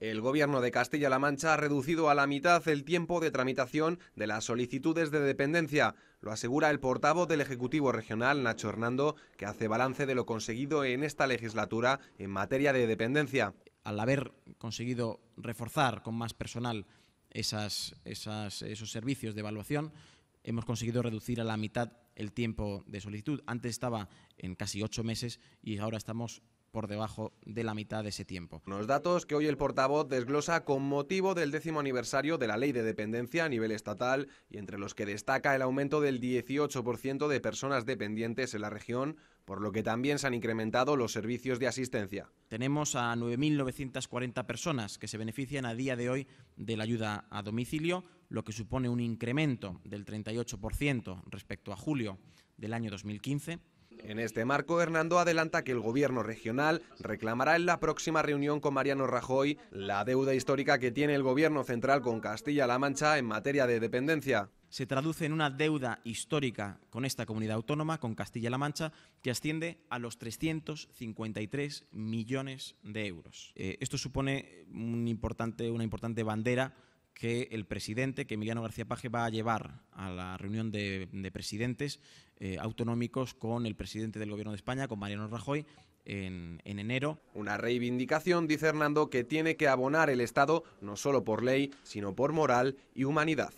El gobierno de Castilla-La Mancha ha reducido a la mitad el tiempo de tramitación de las solicitudes de dependencia. Lo asegura el portavoz del Ejecutivo Regional, Nacho Hernando, que hace balance de lo conseguido en esta legislatura en materia de dependencia. Al haber conseguido reforzar con más personal esos servicios de evaluación, hemos conseguido reducir a la mitad el tiempo de solicitud. Antes estaba en casi ocho meses y ahora estamos por debajo de la mitad de ese tiempo. Los datos que hoy el portavoz desglosa con motivo del décimo aniversario de la ley de dependencia a nivel estatal y entre los que destaca el aumento del 18% de personas dependientes en la región, por lo que también se han incrementado los servicios de asistencia. Tenemos a 9.940 personas que se benefician a día de hoy de la ayuda a domicilio, lo que supone un incremento del 38% respecto a julio del año 2015 en este marco, Hernando adelanta que el gobierno regional reclamará en la próxima reunión con Mariano Rajoy la deuda histórica que tiene el gobierno central con Castilla-La Mancha en materia de dependencia se traduce en una deuda histórica con esta comunidad autónoma, con Castilla-La Mancha, que asciende a los 353 millones de euros. Eh, esto supone una importante bandera que el presidente, que Emiliano García Paje, va a llevar a la reunión de, presidentes eh, autonómicos con el presidente del Gobierno de España, con Mariano Rajoy, en, en, enero. Una reivindicación, dice Hernando, que tiene que abonar el Estado no solo por ley, sino por moral y humanidad.